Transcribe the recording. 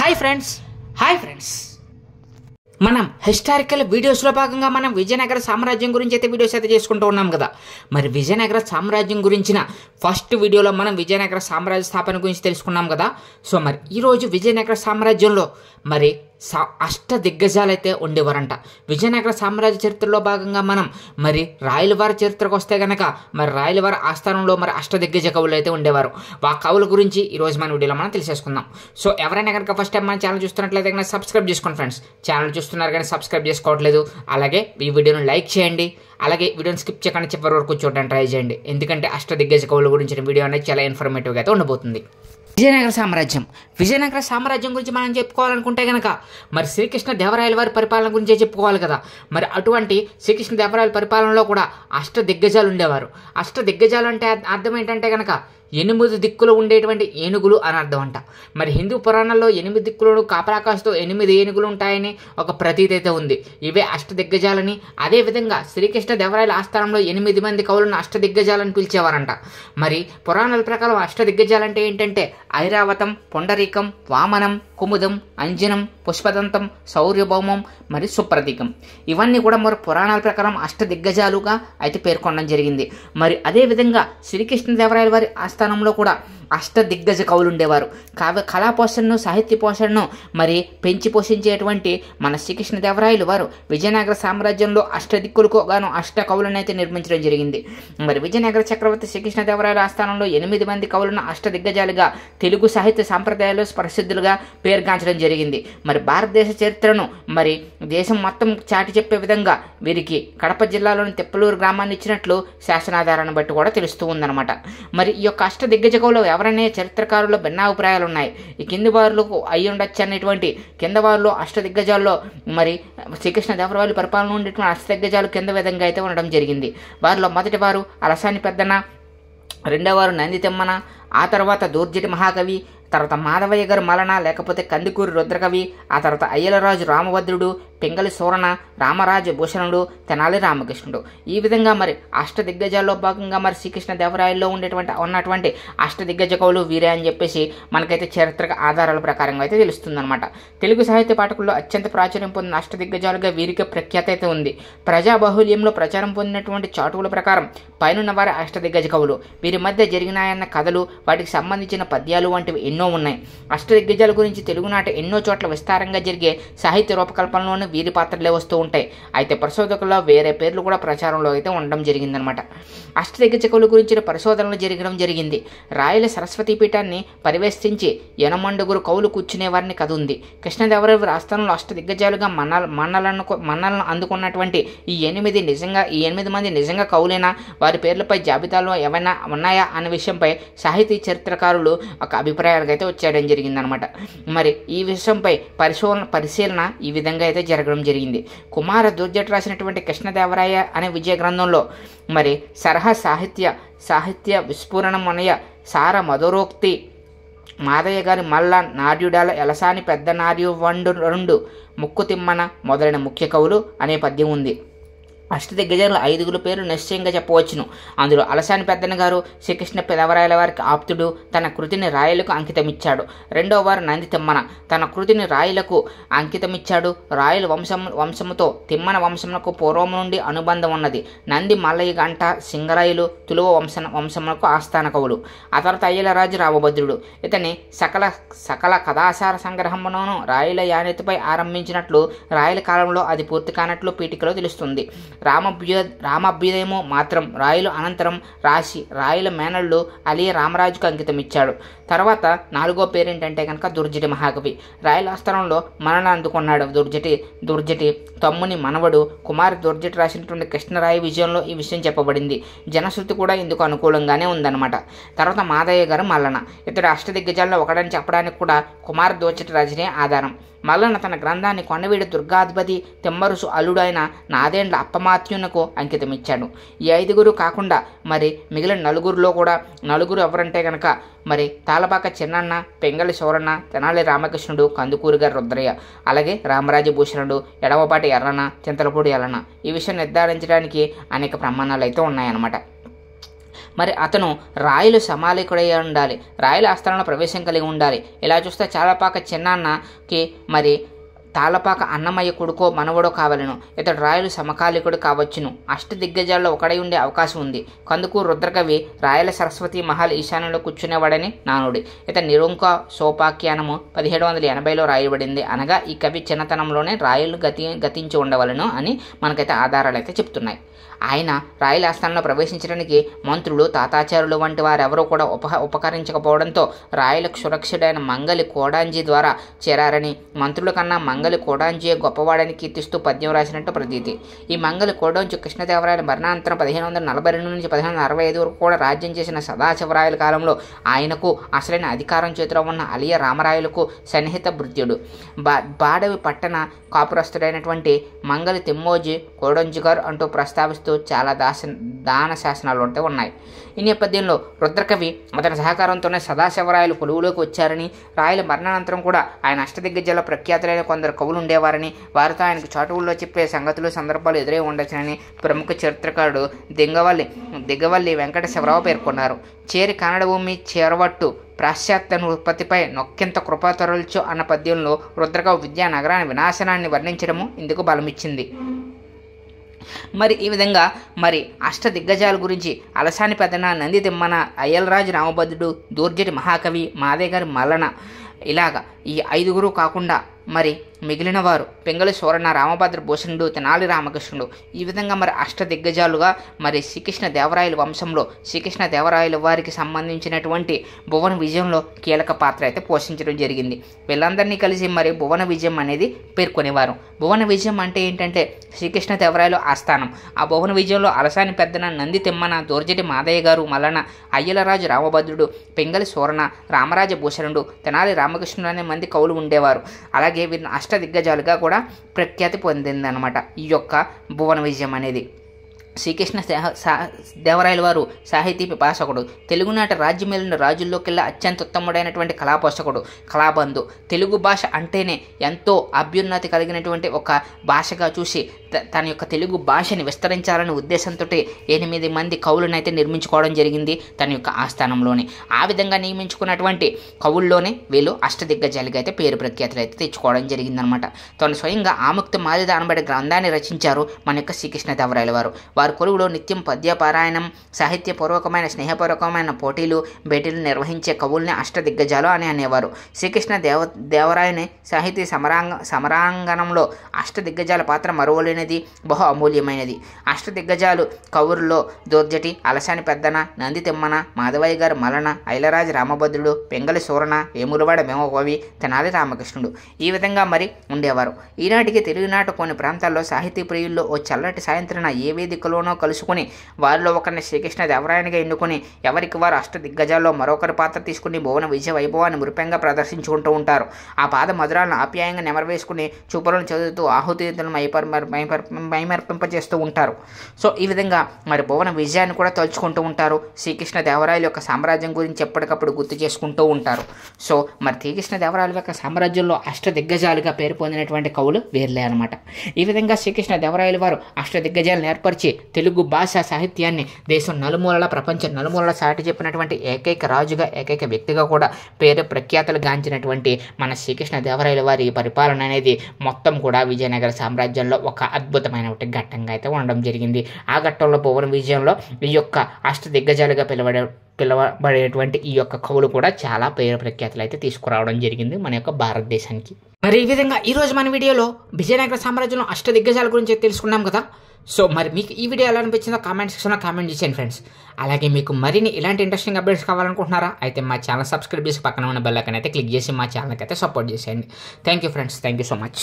hi friends hi friends మనం historical వీడియోస్లో భాగంగా మనం విజయనగర సామ్రాజ్యం గురించి అయితే వీడియోస్ అయితే చేసుకుంటూ ఉన్నాం కదా మరి విజయనగర సామ్రాజ్యం గురించిన ఫస్ట్ వీడియోలో మనం విజయనగర సామ్రాజ్య స్థాపన గురించి తెలుసుకున్నాం కదా సో మరి ఈరోజు విజయనగర సామ్రాజ్యంలో మరి సా అష్ట దిగ్గజాలైతే ఉండేవారంట విజయనగర సామ్రాజ్య చరిత్రలో భాగంగా మనం మరి రాయలవారి చరిత్రకు వస్తే గనక మరి రాయలవారి ఆస్థానంలో మరి అష్ట దిగ్గజ కవులు అయితే ఉండేవారు ఆ కవుల గురించి ఈరోజు మన వీడియోలో మనం తెలిసేసుకుందాం సో ఎవరైనా కనుక ఫస్ట్ టైం మన ఛానల్ చూస్తున్నట్లయితే కనుక సబ్స్క్రైబ్ చేసుకోండి ఫ్రెండ్స్ ఛానల్ చూస్తున్నారు కానీ సబ్స్క్రైబ్ చేసుకోవట్లేదు అలాగే ఈ వీడియోను లైక్ చేయండి అలాగే వీడియోని స్కిప్ చేయకుండా చివరి వరకు చూడడానికి ట్రై చేయండి ఎందుకంటే అష్ట దిగ్గజ కవుల గురించిన వీడియో అనేది చాలా ఇన్ఫర్మేటివ్గా అయితే ఉండబోతుంది విజయనగర సామ్రాజ్యం విజయనగర సామ్రాజ్యం గురించి మనం చెప్పుకోవాలనుకుంటే కనుక మరి శ్రీకృష్ణ దేవరాయల వారి పరిపాలన గురించే చెప్పుకోవాలి కదా మరి అటువంటి శ్రీకృష్ణ దేవరాయల పరిపాలనలో కూడా అష్ట దిగ్గజాలు ఉండేవారు అష్ట దిగ్గజాలు అంటే అర్థం ఏంటంటే కనుక ఎనిమిది దిక్కులు ఉండేటువంటి ఏనుగులు అని అర్థం అంట మరి హిందూ పురాణాల్లో ఎనిమిది దిక్కులను కాపరాకాశతో ఎనిమిది ఏనుగులు ఉంటాయని ఒక ప్రతీతి అయితే ఉంది ఇవే అష్ట దిగ్గజాలని అదేవిధంగా శ్రీకృష్ణ దేవరాయల ఆస్థానంలో ఎనిమిది మంది కవులను అష్ట దిగ్గజాలని పిలిచేవారంట మరి పురాణాల ప్రకారం అష్ట దిగ్గజాలంటే ఏంటంటే ఐరావతం పొండరీకం వామనం కుముదం అంజనం పుష్పదంతం శౌర్యభౌమం మరి సుప్రతీకం ఇవన్నీ కూడా మరి పురాణాల ప్రకారం అష్ట దిగ్గజాలుగా అయితే పేర్కొనడం జరిగింది మరి అదేవిధంగా దేవరాయల వారి ఆస్థ స్థానంలో కూడా అష్ట దిగ్గజ కవులు ఉండేవారు కావ్య కళా పోషణను సాహిత్య పోషణను మరి పెంచి పోషించేటువంటి మన దేవరాయలు వారు విజయనగర సామ్రాజ్యంలో అష్ట దిక్కులకు గాను అష్ట కవులను అయితే నిర్మించడం జరిగింది మరి విజయనగర చక్రవర్తి శ్రీకృష్ణదేవరాయల ఆస్థానంలో ఎనిమిది మంది కవులను అష్ట దిగ్గజాలుగా తెలుగు సాహిత్య సాంప్రదాయాలు ప్రసిద్ధులుగా పేర్గాంచడం జరిగింది మరి భారతదేశ చరిత్రను మరి దేశం మొత్తం చాటి చెప్పే విధంగా వీరికి కడప జిల్లాలోని తెప్పలూరు గ్రామాన్ని ఇచ్చినట్లు శాసనాధారాన్ని బట్టి కూడా తెలుస్తూ ఉందన్నమాట మరి ఈ యొక్క దిగ్గజకంలో ఎవరనే చరిత్రకారుల భిన్నాభిప్రాయాలు ఉన్నాయి ఈ కింది వారులు అయి ఉండొచ్చు అనేటువంటి కింద వారిలో అష్టదిగ్గజాల్లో మరి శ్రీకృష్ణ దేవరవాళ్ళు పరిపాలన ఉండేటువంటి దిగ్గజాలు కింద విధంగా అయితే ఉండడం జరిగింది వారిలో మొదటి వారు అలసాని పెద్దన రెండవవారు నందితిమ్మన ఆ తర్వాత దూర్జటి మహాకవి తర్వాత మాధవయ్య గారు మలన లేకపోతే కందికూరి రుద్రకవి ఆ తర్వాత అయ్యలరాజు రామభద్రుడు పింగళి సూరణ రామరాజ భూషణుడు తెనాలి రామకృష్ణుడు ఈ విధంగా మరి అష్ట దిగ్గజాల్లో భాగంగా మరి శ్రీకృష్ణ దేవరాయల్లో ఉండేటువంటి ఉన్నటువంటి అష్ట దిగ్గజ కవులు వీరే అని చెప్పేసి మనకైతే చరిత్రక ఆధారాల ప్రకారంగా అయితే అనమాట తెలుగు సాహిత్య పాఠకుల్లో అత్యంత ప్రాచుర్యం పొందిన అష్ట దిగ్గజాలుగా వీరికి ప్రఖ్యాత అయితే ఉంది ప్రజాబాహుళ్యంలో ప్రచారం పొందినటువంటి చాటువుల ప్రకారం పైనున్న వారి అష్ట దిగ్గజ కవులు వీరి మధ్య జరిగినాయన్న కథలు వాటికి సంబంధించిన పద్యాలు వంటివి ఎన్నో ఉన్నాయి అష్ట దిగ్గజాల గురించి తెలుగునాట ఎన్నో చోట్ల విస్తారంగా జరిగే సాహిత్య రూపకల్పనలోని వీరి పాత్రలే వస్తూ ఉంటాయి అయితే పరిశోధకుల్లో వేరే పేర్లు కూడా ప్రచారంలో అయితే ఉండడం జరిగిందనమాట అష్టదిగ్గజకుల గురించిన పరిశోధనలు జరగడం జరిగింది రాయల సరస్వతి పీఠాన్ని పరివేష్టించి యనమండుగురు కవులు కథ ఉంది కృష్ణదేవరాయలు రాష్ట్రంలో అష్టదిగ్గజాలుగా మన్నల మన్నలను మన్నలను అందుకున్నటువంటి ఈ ఎనిమిది నిజంగా ఈ ఎనిమిది మంది నిజంగా కవులేనా వారి పేర్లపై జాబితాలో ఏమైనా ఉన్నాయా అనే విషయంపై సాహితీ చరిత్రకారులు ఒక అభిప్రాయాలకు అయితే వచ్చేయడం జరిగిందనమాట మరి ఈ విషయంపై పరిశోధన పరిశీలన ఈ విధంగా అయితే జరిగింది జరగడం జరిగింది కుమార దుర్జట్ రాసినటువంటి కృష్ణదేవరాయ అనే విజయ గ్రంథంలో మరి సరహ సాహిత్య సాహిత్య విస్ఫురణమనయ సార మధురోక్తి మాదయ్య గారి మల్ల నార్యుడాల ఎలసాని పెద్ద నార్యు వండు రెండు ముక్కు తిమ్మన మొదలైన ముఖ్య కవులు అనే పద్యం ఉంది అష్ట దిగ్గజాల ఐదుగురు పేర్లు నిశ్చయంగా చెప్పవచ్చును అందులో అలసాని పెద్దన గారు శ్రీకృష్ణ పిలవరాయల వారికి ఆప్తుడు తన కృతిని రాయలకు అంకితమిచ్చాడు రెండవ వారు నంది తిమ్మన తన కృతిని రాయలకు అంకితమిచ్చాడు రాయల వంశం వంశముతో తిమ్మన వంశములకు పూర్వం నుండి అనుబంధం ఉన్నది నంది మల్లయ్య గంట సింగరాయులు తులువ వంశ వంశములకు ఆస్థాన కవులు అతను తయ్యలరాజు రావభద్రుడు ఇతని సకల సకల కథాసార సంగ్రహంలోనూ రాయల యానతిపై ఆరంభించినట్లు రాయల కాలంలో అది పూర్తి కానట్లు పీఠికలో తెలుస్తుంది రామభ్యు రామభ్యుదయము మాత్రం రాయలు అనంతరం రాసి రాయల మేనళ్ళు అలీ రామరాజుకు అంకితం ఇచ్చాడు తర్వాత నాలుగో పేరేంటంటే కనుక దుర్జటి మహాకవి రాయలాస్తరంలో మరణ అందుకున్నాడు దుర్జటి దుర్జటి తమ్ముని మనవడు కుమార్ దుర్జటి రాసినటువంటి కృష్ణరాయ విజయంలో ఈ విషయం చెప్పబడింది జనశృతి కూడా ఇందుకు అనుకూలంగానే ఉందన్నమాట తర్వాత మాదయ్య గారు మల్లన ఇతడు అష్టదిగ్గజాల్లో ఒకడని చెప్పడానికి కూడా కుమార్ దుర్జటి రాజునే ఆధారం మల్లన తన గ్రంథాన్ని కొండవీడి దుర్గాధిపతి తిమ్మరుసు అల్లుడైన నాదేండ్ల అప్పమాత్యునకు అంకితమిచ్చాడు ఈ ఐదుగురు కాకుండా మరి మిగిలిన నలుగురిలో కూడా నలుగురు ఎవరంటే గనక మరి తాలపాక చిన్నన్న పెంగళి శౌరన్న తెనాలి రామకృష్ణుడు కందుకూరు గారి రుద్రయ్య అలాగే రామరాజభూషణుడు ఎడవపాటి ఎర్రన చింతలపూడి ఎర్రన ఈ విషయం నిర్ధారించడానికి అనేక ప్రమాణాలు అయితే ఉన్నాయన్నమాట మరి అతను రాయలు సమాలికుడై ఉండాలి రాయల ఆస్థానంలో ప్రవేశం కలిగి ఉండాలి ఇలా చూస్తే చాలా పాక చిన్నాన్నకి మరి తాళపాక అన్నమయ్య కొడుకో మనవడో కావలను ఇతడు రాయలు సమకాలికుడు కావచ్చును అష్ట దిగ్గజాల్లో ఒకడై ఉండే అవకాశం ఉంది కందుకు రుద్రకవి రాయల సరస్వతి మహల్ ఈశాన్యంలో కూర్చునేవాడని నానుడి ఇతని నిరుంక సోపాఖ్యానము పదిహేడు వందల ఎనభైలో రాయబడింది అనగా ఈ కవి చిన్నతనంలోనే రాయలు గతి గతించి ఉండవలను అని మనకైతే ఆధారాలైతే చెప్తున్నాయి ఆయన రాయల ఆస్థానంలో ప్రవేశించడానికి మంత్రులు తాతాచారులు వంటి వారెవరూ కూడా ఉపహ ఉపకరించకపోవడంతో రాయలకు సురక్షుడైన మంగలి కోడాంజీ ద్వారా చేరారని మంత్రుల కన్నా మంగ మంగలి కోడాంజియ గొప్పవాడని కీర్తిస్తూ పద్యం రాసినట్టు ప్రతీతి ఈ మంగలి కోడాంజు కృష్ణదేవరాయల మరణానంతరం పదిహేను వందల నలభై రెండు నుంచి పదిహేను వందల అరవై ఐదు వరకు కూడా రాజ్యం చేసిన సదాశివరాయల కాలంలో ఆయనకు అసలైన అధికారం చేతిలో ఉన్న అలియ రామరాయలకు సన్నిహిత భృత్యుడు బా బాడవి పట్టణ కాపురస్తుడైనటువంటి మంగలి తిమ్మోజీ కోడంజు గారు అంటూ ప్రస్తావిస్తూ చాలా దాస దాన శాసనాలు అంటే ఉన్నాయి ఈ నేపథ్యంలో రుద్రకవి అతని సహకారంతోనే సదాశివరాయలు కొలువులోకి వచ్చారని రాయల మరణానంతరం కూడా ఆయన అష్టదిగ్గజల ప్రఖ్యాతులైన కొందరు ఇద్దరు కవులు ఉండేవారని వారితో ఆయనకు చాటువుల్లో చెప్పే సంగతులు సందర్భాలు ఎదురై ఉండొచ్చునని ప్రముఖ చరిత్రకారుడు దింగవల్లి దిగవల్లి వెంకట శివరావు పేర్కొన్నారు చేరి కన్నడ భూమి చేరవట్టు పాశ్చాత్య ఉత్పత్తిపై నొక్కింత కృపాతరలుచు అన్న పద్యంలో రుద్రకవు విద్యానగరాన్ని వినాశనాన్ని వర్ణించడము ఇందుకు బలమిచ్చింది మరి ఈ విధంగా మరి అష్ట దిగ్గజాల గురించి అలసాని పెదన నంది తిమ్మన అయ్యలరాజు రామభద్రుడు దూర్జటి మహాకవి మాదే గారి మలన ఇలాగా ఈ ఐదుగురు కాకుండా మరి మిగిలిన వారు పెంగళి సోరణ రామభద్ర భూషణుడు తెనాలి రామకృష్ణుడు ఈ విధంగా మరి అష్ట దిగ్గజాలుగా మరి శ్రీకృష్ణ దేవరాయల వంశంలో శ్రీకృష్ణ దేవరాయల వారికి సంబంధించినటువంటి భువన విజయంలో కీలక పాత్ర అయితే పోషించడం జరిగింది వీళ్ళందరినీ కలిసి మరి భువన విజయం అనేది పేర్కొనేవారు భువన విజయం అంటే ఏంటంటే శ్రీకృష్ణ దేవరాయలు ఆస్థానం ఆ భువన విజయంలో అలసాని పెద్దన నంది తిమ్మన దోర్జటి మాదయ్య గారు మలన అయ్యలరాజు రామభద్రుడు పెంగలి సోరణ రామరాజ భూషణుడు తెనాలి రామకృష్ణుడు అనే మంది కవులు ఉండేవారు అలాగే వీరిని అష్ట దిగ్గజాలుగా కూడా ప్రఖ్యాతి పొందిందనమాట ఈ యొక్క భువన విజయం అనేది శ్రీకృష్ణ దేవరాయల వారు సాహితీ పిపాసకుడు తెలుగునాట రాజ్యమేలిన రాజుల్లోకెల్లా అత్యంత ఉత్తముడైనటువంటి కళాపోషకుడు కళాబంధు తెలుగు భాష అంటేనే ఎంతో అభ్యున్నతి కలిగినటువంటి ఒక భాషగా చూసి తన యొక్క తెలుగు భాషని విస్తరించాలనే ఉద్దేశంతో ఎనిమిది మంది కవులనైతే నిర్మించుకోవడం జరిగింది తన యొక్క ఆస్థానంలోనే ఆ విధంగా నియమించుకున్నటువంటి కవుల్లోనే వీళ్ళు అష్టదిగ్గజాలిగా అయితే పేరు ప్రఖ్యాతులు అయితే తెచ్చుకోవడం జరిగిందనమాట తను స్వయంగా ఆముక్త మాదిద అనబడే గ్రంథాన్ని రచించారు మన యొక్క శ్రీకృష్ణదేవరాయల వారు వారి కొలువులో నిత్యం పద్యపారాయణం సాహిత్యపూర్వకమైన స్నేహపూర్వకమైన పోటీలు భేటీలు నిర్వహించే కవుల్ని అష్టదిగ్గజాలు అని అనేవారు శ్రీకృష్ణ దేవ దేవరాయని సాహితీ సమరాంగ సమరాంగణంలో అష్టదిగ్గజాల పాత్ర మరువలేని విలువైనది బహు అమూల్యమైనది అష్టదిగ్గజాలు కవురులో దుర్జటి అలసాని పెద్దన నంది తిమ్మన మాధవయ్య గారు మలన ఐలరాజు రామభద్రుడు పెంగలి సూరణ ఏములవాడ మేమకవి తెనాలి రామకృష్ణుడు ఈ విధంగా మరి ఉండేవారు ఈనాటికి తెలుగునాట కొన్ని ప్రాంతాల్లో సాహితీ ప్రియుల్లో ఓ చల్లటి సాయంత్రం ఏ వేదికలోనో కలుసుకుని వారిలో ఒకరిని శ్రీకృష్ణ దేవరాయణగా ఎన్నుకుని ఎవరికి వారు అష్టదిగ్గజాల్లో మరొకరి పాత్ర తీసుకుని భువన విజయ వైభవాన్ని మృపంగా ప్రదర్శించుకుంటూ ఉంటారు ఆ పాద మధురాలను ఆప్యాయంగా నెమరవేసుకుని చూపులను చదువుతూ ఆహుతి మైపర్ మైమర్పింపజేస్తూ ఉంటారు సో ఈ విధంగా మరి భువన విజయాన్ని కూడా తలుచుకుంటూ ఉంటారు శ్రీకృష్ణ దేవరాయల యొక్క సామ్రాజ్యం గురించి ఎప్పటికప్పుడు గుర్తు చేసుకుంటూ ఉంటారు సో మరి శ్రీకృష్ణ దేవరాయల యొక్క సామ్రాజ్యంలో అష్ట దిగ్గజాలుగా పేరు పొందినటువంటి కవులు వేర్లే అనమాట ఈ విధంగా శ్రీకృష్ణ దేవరాయల వారు అష్ట దిగ్గజాలను ఏర్పరిచి తెలుగు భాష సాహిత్యాన్ని దేశం నలుమూలల ప్రపంచం నలుమూలల సాటి చెప్పినటువంటి ఏకైక రాజుగా ఏకైక వ్యక్తిగా కూడా పేరు ప్రఖ్యాతలు గాంచినటువంటి మన శ్రీకృష్ణ దేవరాయల వారి పరిపాలన అనేది మొత్తం కూడా విజయనగర సామ్రాజ్యంలో ఒక అద్భుతమైన ఒకటి ఘట్టంగా అయితే ఉండడం జరిగింది ఆ ఘట్టంలో భువన విజయంలో ఈ యొక్క అష్ట దిగ్గజాలుగా పిలవడే పిలవబడేటువంటి ఈ యొక్క కవులు కూడా చాలా పేరు ప్రఖ్యాతులు అయితే తీసుకురావడం జరిగింది మన యొక్క భారతదేశానికి మరి ఈ విధంగా ఈరోజు మన వీడియోలో విజయనగర సామ్రాజ్యంలో అష్ట దిగ్గజాల గురించి తెలుసుకున్నాం కదా సో మరి మీకు ఈ వీడియో ఎలా అనిపించిందో కామెంట్ సెక్షన్లో కామెంట్ చేయండి ఫ్రెండ్స్ అలాగే మీకు మరిన్ని ఇలాంటి ఇంట్రెస్టింగ్ అప్డేట్స్ కావాలనుకుంటున్నారా అయితే మా ఛానల్ సబ్స్క్రైబ్ చేసి పక్కన ఉన్న బెల్లకన్ అయితే క్లిక్ చేసి మా ఛానల్కి అయితే సపోర్ట్ చేసేయండి thank you friends thank you so much